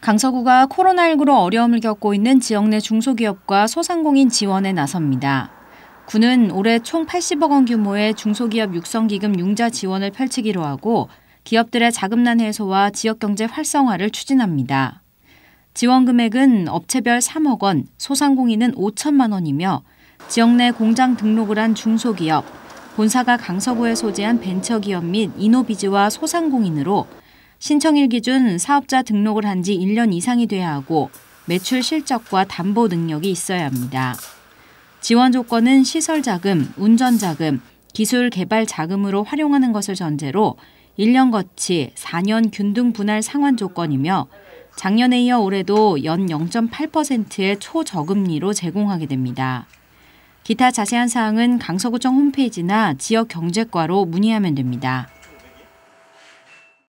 강서구가 코로나19로 어려움을 겪고 있는 지역 내 중소기업과 소상공인 지원에 나섭니다. 구는 올해 총 80억 원 규모의 중소기업 육성기금 융자 지원을 펼치기로 하고 기업들의 자금난 해소와 지역경제 활성화를 추진합니다. 지원 금액은 업체별 3억 원, 소상공인은 5천만 원이며 지역 내 공장 등록을 한 중소기업, 본사가 강서구에 소재한 벤처기업 및 이노비즈와 소상공인으로 신청일 기준 사업자 등록을 한 지 1년 이상이 돼야 하고 매출 실적과 담보 능력이 있어야 합니다. 지원 조건은 시설 자금, 운전 자금, 기술 개발 자금으로 활용하는 것을 전제로 1년 거치 4년 균등 분할 상환 조건이며 작년에 이어 올해도 연 0.8%의 초저금리로 제공하게 됩니다. 기타 자세한 사항은 강서구청 홈페이지나 지역경제과로 문의하면 됩니다.